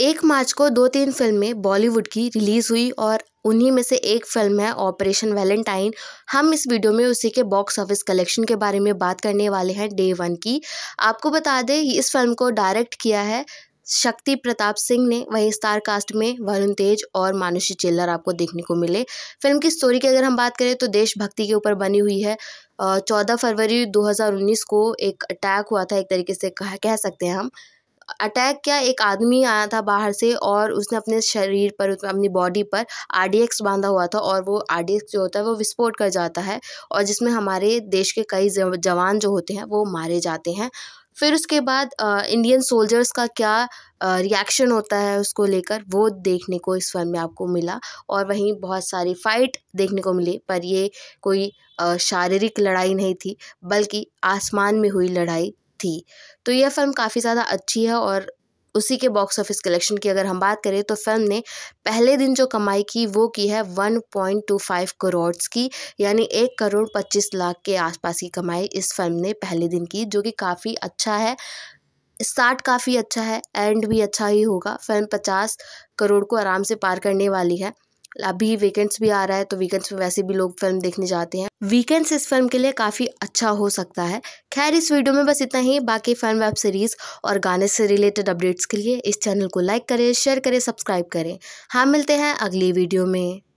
एक मार्च को दो तीन फिल्में बॉलीवुड की रिलीज़ हुई और उन्हीं में से एक फिल्म है ऑपरेशन वैलेंटाइन हम इस वीडियो में उसी के बॉक्स ऑफिस कलेक्शन के बारे में बात करने वाले हैं डे वन की आपको बता दें इस फिल्म को डायरेक्ट किया है शक्ति प्रताप सिंह ने वहीं स्टार कास्ट में वरुण तेज और मानुषी चिल्लर आपको देखने को मिले फिल्म की स्टोरी की अगर हम बात करें तो देशभक्ति के ऊपर बनी हुई है चौदह फरवरी 2019 को एक अटैक हुआ था एक तरीके से कह, कह सकते हैं हम अटैक क्या एक आदमी आया था बाहर से और उसने अपने शरीर पर अपनी बॉडी पर आर बांधा हुआ था और वो आर जो होता है वो विस्फोट कर जाता है और जिसमें हमारे देश के कई जवान जो होते हैं वो मारे जाते हैं फिर उसके बाद इंडियन सोल्जर्स का क्या रिएक्शन होता है उसको लेकर वो देखने को इस फिल्म में आपको मिला और वहीं बहुत सारी फाइट देखने को मिली पर ये कोई शारीरिक लड़ाई नहीं थी बल्कि आसमान में हुई लड़ाई थी तो यह फ़िल्म काफ़ी ज़्यादा अच्छी है और उसी के बॉक्स ऑफिस कलेक्शन की अगर हम बात करें तो फिल्म ने पहले दिन जो कमाई की वो की है 1.25 करोड़ की यानी एक करोड़ पच्चीस लाख के आसपास की कमाई इस फिल्म ने पहले दिन की जो कि काफ़ी अच्छा है स्टार्ट काफ़ी अच्छा है एंड भी अच्छा ही होगा फिल्म पचास करोड़ को आराम से पार करने वाली है अभी वीकेंड्स भी आ रहा है तो वीकेंड्स में वैसे भी लोग फिल्म देखने जाते हैं वीकेंड्स इस फिल्म के लिए काफ़ी अच्छा हो सकता है खैर इस वीडियो में बस इतना ही बाकी फिल्म वेब सीरीज़ और गाने से रिलेटेड अपडेट्स के लिए इस चैनल को लाइक करें शेयर करें सब्सक्राइब करें हाँ मिलते हैं अगली वीडियो में